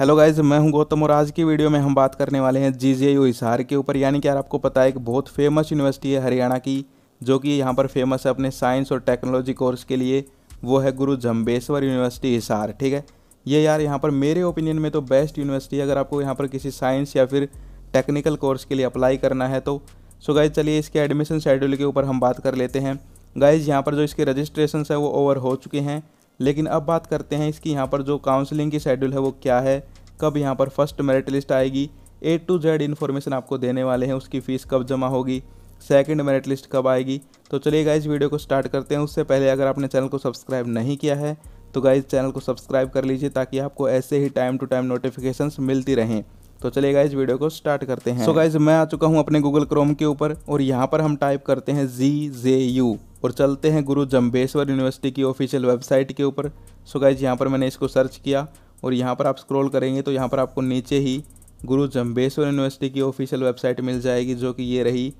hello guys मैं हूं गौतम और आज की वीडियो में हम बात करने वाले हैं जी जे यू हिसार के ऊपर यानी कि यार आपको पता है एक बहुत फेमस यूनिवर्सिटी है हरियाणा की जो कि यहाँ पर फेमस है अपने साइंस और टेक्नोलॉजी कोर्स के लिए वो है गुरु जम्बेश्वर यूनिवर्सिटी हिसार ठीक है ये यार यहाँ पर मेरे ओपिनियन में तो बेस्ट यूनिवर्सिटी है अगर आपको यहाँ पर किसी साइंस या फिर टेक्निकल कोर्स के लिए अप्लाई करना है तो सो गाइज चलिए इसके एडमिशन शेड्यूल के ऊपर हम बात कर लेते हैं गाइज यहाँ पर जो इसके रजिस्ट्रेशन है वो ओवर हो चुके हैं लेकिन अब बात करते हैं इसकी यहाँ पर जो काउंसलिंग की शेड्यूल है वो क्या है कब यहाँ पर फर्स्ट मेरिट लिस्ट आएगी ए टू जेड इन्फॉर्मेशन आपको देने वाले हैं उसकी फ़ीस कब जमा होगी सेकंड मेरिट लिस्ट कब आएगी तो चलिए गाइज वीडियो को स्टार्ट करते हैं उससे पहले अगर आपने चैनल को सब्सक्राइब नहीं किया है तो गाइज चैनल को सब्सक्राइब कर लीजिए ताकि आपको ऐसे ही टाइम टू टाइम नोटिफिकेशन मिलती रहें तो चलिए इस वीडियो को स्टार्ट करते हैं सो so गाइज मैं आ चुका हूँ अपने गूगल क्रोम के ऊपर और यहाँ पर हम टाइप करते हैं जी जे यू और चलते हैं गुरु जम्बेश्वर यूनिवर्सिटी की ऑफिशियल वेबसाइट के ऊपर सो so गाइज यहाँ पर मैंने इसको सर्च किया और यहाँ पर आप स्क्रॉल करेंगे तो यहाँ पर आपको नीचे ही गुरु जम्बेश्वर यूनिवर्सिटी की ऑफिशियल वेबसाइट मिल जाएगी जो कि ये रही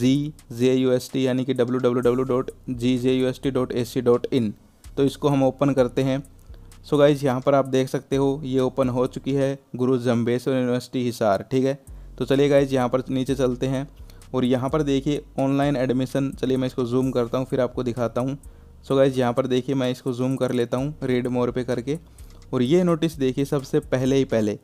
G J U S T यानी कि W W W dot G J U S T dot A C dot in तो इसको हम ओपन करते हैं सो गाइज यहाँ पर आप देख सकते हो ये ओपन हो चुकी है गुरु जम्बेश्वर यूनिवर्सिटी हिसार ठीक है तो चलिए गाइज यहाँ पर नीचे चलते हैं और यहाँ पर देखिए ऑनलाइन एडमिशन चलिए मैं इसको जूम करता हूँ फिर आपको दिखाता हूँ सो गाइज यहाँ पर देखिए मैं इसको जूम कर लेता हूँ रेड मोर पे करके और ये नोटिस देखिए सबसे पहले ही पहले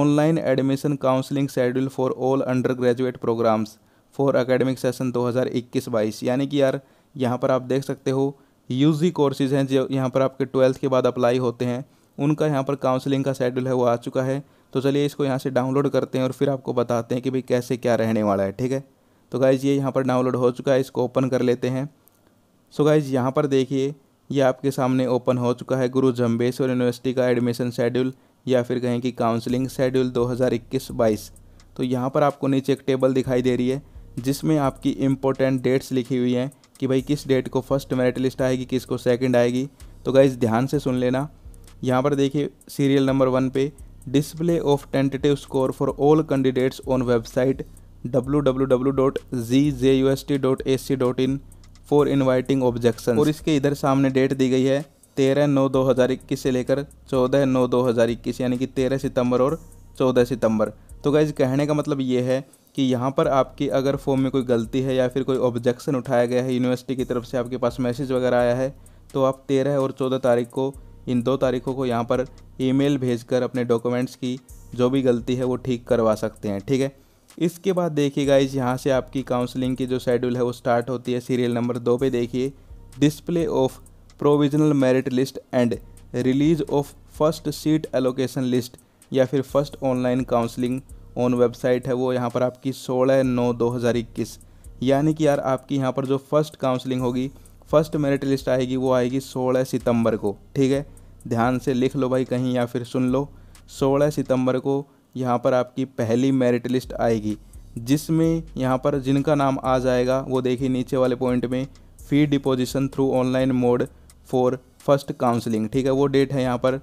online admission counselling schedule for all under graduate programmes for academic session 2021-22 यानी कि यार यहाँ पर आप देख सकते हो यूजी कोर्सेज़ हैं जो यहाँ पर आपके ट्वेल्थ के बाद अप्लाई होते हैं उनका यहाँ पर काउंसलिंग का शेड्यूल है वो आ चुका है तो चलिए इसको यहाँ से डाउनलोड करते हैं और फिर आपको बताते हैं कि भाई कैसे क्या रहने वाला है ठीक है तो गाइज़ ये यहाँ पर डाउनलोड हो चुका है इसको ओपन कर लेते हैं सो गाइज़ यहाँ पर देखिए ये आपके सामने ओपन हो चुका है गुरु जम्बेश्वर यूनिवर्सिटी का एडमिशन शेड्यूल या फिर कहें कि काउंसलिंग शेड्यूल 2021-22 तो यहाँ पर आपको नीचे एक टेबल दिखाई दे रही है जिसमें आपकी इम्पोर्टेंट डेट्स लिखी हुई हैं कि भाई किस डेट को फर्स्ट मेरिट लिस्ट आएगी किस को सेकेंड आएगी तो गाइज़ ध्यान से सुन लेना यहाँ पर देखिए सीरियल नंबर वन पे display of tentative score for all candidates on website W W W dot G J U S T dot A C dot in for inviting objection और इसके इधर सामने डेट दी गई है तेरह नौ दो हज़ार इक्कीस से लेकर चौदह नौ दो हज़ार इक्कीस यानी कि तेरह सितंबर और चौदह सितंबर तो गाइज़ कहने का मतलब ये है कि यहाँ पर आपकी अगर फॉर्म में कोई गलती है या फिर कोई ऑब्जेक्शन उठाया गया है यूनिवर्सिटी की तरफ से आपके पास मैसेज वगैरह आया है तो आप तेरह और चौदह तारीख को इन दो तारीखों को यहाँ पर ईमेल भेजकर अपने डॉक्यूमेंट्स की जो भी गलती है वो ठीक करवा सकते हैं ठीक है इसके बाद देखिए गाइज यहाँ से आपकी काउंसलिंग की जो शेड्यूल है वो स्टार्ट होती है सीरियल नंबर दो पे देखिए display of provisional merit list and release of first seat allocation list या फिर first online counselling on website है वो यहाँ पर आपकी सोलह नौ दो हज़ार इक्कीस यानी कि यार आपकी यहाँ पर जो फर्स्ट काउंसलिंग होगी फर्स्ट मेरिट लिस्ट आएगी वो आएगी सोलह सितंबर को ठीक है ध्यान से लिख लो भाई कहीं या फिर सुन लो सोलह सितंबर को यहाँ पर आपकी पहली मेरिट लिस्ट आएगी जिसमें यहाँ पर जिनका नाम आ जाएगा वो देखिए नीचे वाले पॉइंट में fee deposition through online mode for first counselling ठीक है वो डेट है यहाँ पर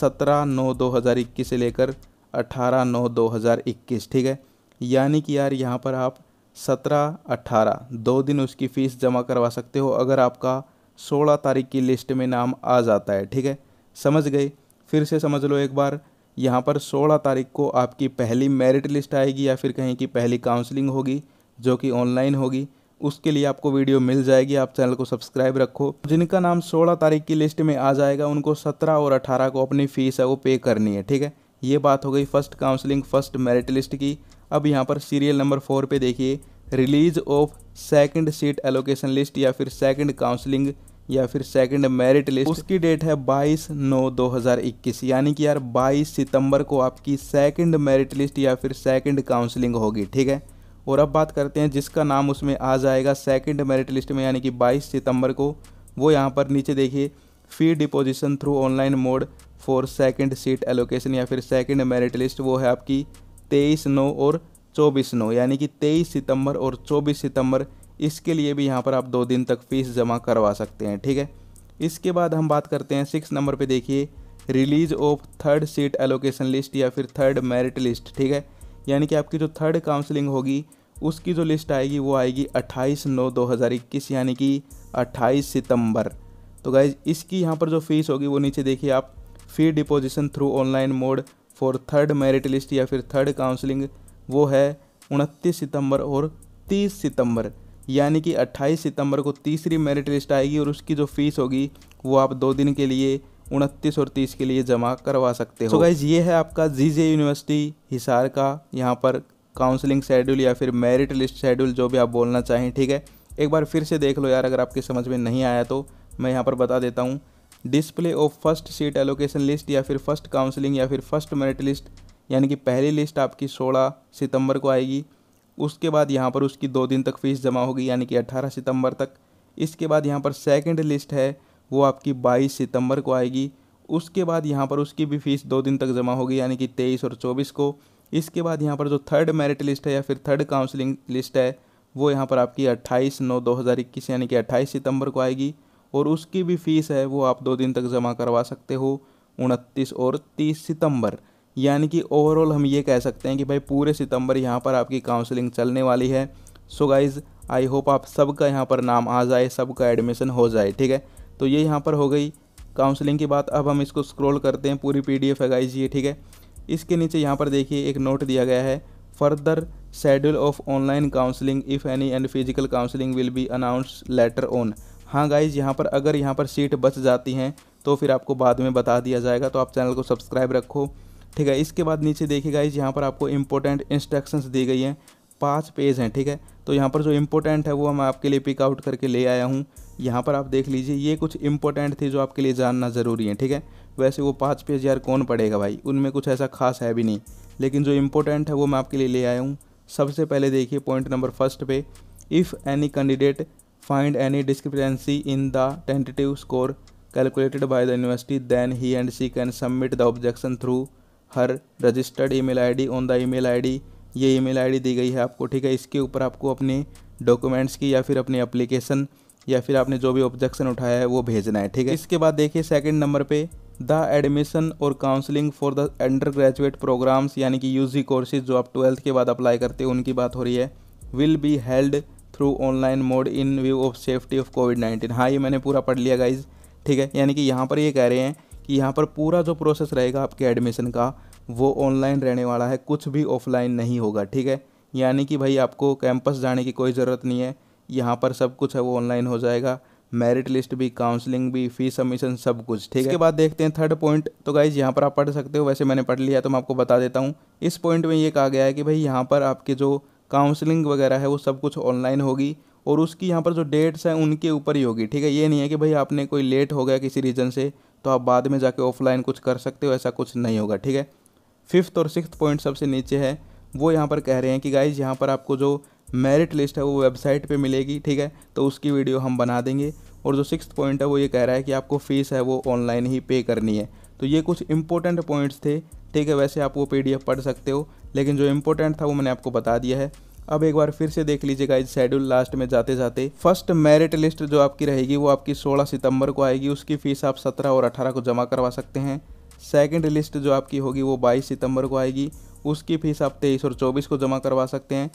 सत्रह नौ दो हज़ार इक्कीस से लेकर अठारह नौ दो हज़ार इक्कीस ठीक है यानी कि यार यहाँ पर आप सत्रह अट्ठारह दो दिन उसकी फ़ीस जमा करवा सकते हो अगर आपका सोलह तारीख की लिस्ट में नाम आ जाता है ठीक है समझ गए फिर से समझ लो एक बार यहाँ पर सोलह तारीख को आपकी पहली मेरिट लिस्ट आएगी या फिर कहीं की पहली काउंसलिंग होगी जो कि ऑनलाइन होगी उसके लिए आपको वीडियो मिल जाएगी आप चैनल को सब्सक्राइब रखो जिनका नाम सोलह तारीख की लिस्ट में आ जाएगा उनको सत्रह और अठारह को अपनी फ़ीस है वो पे करनी है ठीक है ये बात हो गई first counselling first merit list की अब यहाँ पर सीरियल नंबर फोर पे देखिए release of second seat allocation list या फिर सेकंड काउंसलिंग या फिर सेकंड मेरिट लिस्ट उसकी डेट है 22 नौ 2021 यानी कि यार 22 सितंबर को आपकी सेकंड मेरिट लिस्ट या फिर सेकंड काउंसलिंग होगी ठीक है और अब बात करते हैं जिसका नाम उसमें आ जाएगा सेकेंड मेरिट लिस्ट में यानी कि बाईस सितंबर को वो यहाँ पर नीचे देखिए fee deposition through online mode for second seat allocation या फिर सेकेंड मेरिट लिस्ट वो है आपकी तेईस नौ और चौबीस नौ यानी कि तेईस सितंबर और चौबीस सितंबर इसके लिए भी यहाँ पर आप दो दिन तक फीस जमा करवा सकते हैं ठीक है इसके बाद हम बात करते हैं सिक्स नंबर पे देखिए release of third seat allocation list या फिर थर्ड मेरिट लिस्ट ठीक है यानी कि आपकी जो थर्ड काउंसलिंग होगी उसकी जो लिस्ट आएगी वो आएगी 28 नौ 2021 यानी कि 28 सितंबर तो गाइज इसकी यहाँ पर जो फीस होगी वो नीचे देखिए आप fee deposition through online mode for third merit list या फिर थर्ड काउंसलिंग वो है उनतीस सितंबर और तीस सितंबर यानी कि अट्ठाईस सितंबर को तीसरी मेरिट लिस्ट आएगी और उसकी जो फीस होगी वो आप दो दिन के लिए उनतीस और तीस के लिए जमा करवा सकते हो so गाइज ये है आपका जी जे यूनिवर्सिटी हिसार का यहाँ पर काउंसलिंग शेड्यूल या फिर मेरिट लिस्ट शेड्यूल जो भी आप बोलना चाहें ठीक है एक बार फिर से देख लो यार अगर आपके समझ में नहीं आया तो मैं यहाँ पर बता देता हूँ display of first seat allocation list या फिर फर्स्ट काउंसलिंग या फिर फर्स्ट मेरिट लिस्ट यानी कि पहली लिस्ट आपकी 16 सितंबर को आएगी उसके बाद यहाँ पर उसकी दो दिन तक फ़ीस जमा होगी यानी कि 18 सितंबर तक इसके बाद यहाँ पर सेकंड लिस्ट है वो आपकी 22 सितंबर को आएगी उसके बाद यहाँ पर उसकी भी फ़ीस दो दिन तक जमा होगी यानी कि तेईस और चौबीस को इसके बाद यहाँ पर जो थर्ड मेरिट लिस्ट है या फिर थर्ड काउंसलिंग लिस्ट है वो यहाँ पर आपकी अट्ठाईस नौ दो हज़ार इक्कीस यानी कि अट्ठाईस सितंबर को आएगी और उसकी भी फ़ीस है वो आप दो दिन तक जमा करवा सकते हो उनतीस और तीस सितंबर यानी कि ओवरऑल हम ये कह सकते हैं कि भाई पूरे सितंबर यहाँ पर आपकी काउंसलिंग चलने वाली है सो गाइज़ आई होप आप सबका यहाँ पर नाम आ जाए सबका एडमिशन हो जाए ठीक है तो ये यहाँ पर हो गई काउंसलिंग की बात अब हम इसको स्क्रॉल करते हैं पूरी पीडीएफ है गाइज ये ठीक है इसके नीचे यहाँ पर देखिए एक नोट दिया गया है further schedule of online counselling if any and physical counselling will be announce later on हाँ गाइज यहाँ पर अगर यहाँ पर सीट बच जाती हैं तो फिर आपको बाद में बता दिया जाएगा तो आप चैनल को सब्सक्राइब रखो ठीक है इसके बाद नीचे देखिए गाइज यहाँ पर आपको इंपॉर्टेंट इंस्ट्रक्शंस दी गई हैं पाँच पेज हैं ठीक है तो यहाँ पर जो इम्पोर्टेंट है वो मैं आपके लिए पिकआउट करके ले आया हूँ यहाँ पर आप देख लीजिए ये कुछ इम्पोर्टेंट थी जो आपके लिए जानना ज़रूरी है ठीक है वैसे वो पाँच पेज यार कौन पड़ेगा भाई उनमें कुछ ऐसा खास है भी नहीं लेकिन जो इम्पोर्टेंट है वो मैं आपके लिए ले आया हूँ सबसे पहले देखिए पॉइंट नंबर फर्स्ट पे if any candidate find any discrepancy in the tentative score calculated by the university, then he and she can submit the objection through her registered email id on the email id ये email id दी गई है आपको ठीक है इसके ऊपर आपको apne डॉक्यूमेंट्स की या फिर अपनी application या फिर आपने जो भी ऑब्जेक्शन उठाया है वो भेजना है ठीक है इसके बाद देखिए second number pe the admission और counselling for the under graduate programmes यानी कि यूजी कोर्सेज जो आप ट्वेल्थ के बाद अप्लाई करते हो उनकी बात हो रही है will be held through online mode in view of safety of COVID nineteen हाँ ये मैंने पूरा पढ़ लिया गाइज ठीक है यानी कि यहाँ पर ये कह रहे हैं कि यहाँ पर पूरा जो प्रोसेस रहेगा आपके एडमिशन का वो ऑनलाइन रहने वाला है कुछ भी ऑफलाइन नहीं होगा ठीक है यानी कि भाई आपको कैंपस जाने की कोई ज़रूरत नहीं है यहाँ पर सब कुछ है वो ऑनलाइन हो जाएगा मेरिट लिस्ट भी काउंसलिंग भी फी सबमिशन सब कुछ ठीक है इसके बाद देखते हैं थर्ड पॉइंट तो गाइज यहाँ पर आप पढ़ सकते हो वैसे मैंने पढ़ लिया तो मैं आपको बता देता हूँ इस पॉइंट में ये कहा गया है कि भाई यहाँ पर आपके जो काउंसलिंग वगैरह है वो सब कुछ ऑनलाइन होगी और उसकी यहाँ पर जो डेट्स हैं उनके ऊपर ही होगी ठीक है ये नहीं है कि भाई आपने कोई लेट हो गया किसी रीज़न से तो आप बाद में जाके ऑफलाइन कुछ कर सकते हो ऐसा कुछ नहीं होगा ठीक है फिफ्थ और सिक्स पॉइंट सबसे नीचे है वो यहाँ पर कह रहे हैं कि गाइज यहाँ पर आपको जो मेरिट लिस्ट है वो वेबसाइट पे मिलेगी ठीक है तो उसकी वीडियो हम बना देंगे और जो सिक्स पॉइंट है वो ये कह रहा है कि आपको फ़ीस है वो ऑनलाइन ही पे करनी है तो ये कुछ इंपॉर्टेंट पॉइंट्स थे ठीक है वैसे आप वो पी पढ़ सकते हो लेकिन जो इम्पोर्टेंट था वो मैंने आपको बता दिया है अब एक बार फिर से देख लीजिएगा इस शेड्यूल लास्ट में जाते जाते फर्स्ट मेरिट लिस्ट जो आपकी रहेगी वो आपकी 16 सितंबर को आएगी उसकी फ़ीस आप 17 और 18 को जमा करवा सकते हैं सेकंड लिस्ट जो आपकी होगी वो 22 सितंबर को आएगी उसकी फ़ीस आप 23 और 24 को जमा करवा सकते हैं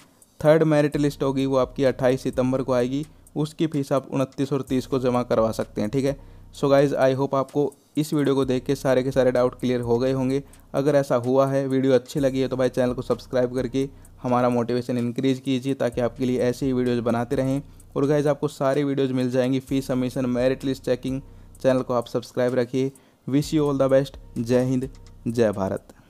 थर्ड मेरिट लिस्ट होगी वो आपकी अट्ठाईस सितंबर को आएगी उसकी फ़ीस आप उनतीस और तीस को जमा करवा सकते हैं ठीक है सो गाइज़ आई होप आपको इस वीडियो को देख के सारे के सारे डाउट क्लियर हो गए होंगे अगर ऐसा हुआ है वीडियो अच्छी लगी है तो भाई चैनल को सब्सक्राइब करके हमारा मोटिवेशन इंक्रीज कीजिए ताकि आपके लिए ऐसे ही वीडियोज़ बनाते रहें और गाइज आपको सारी वीडियोज़ मिल जाएंगी fees submission merit list checking channel को आप सब्सक्राइब रखिए wish you all the best जय हिंद जय भारत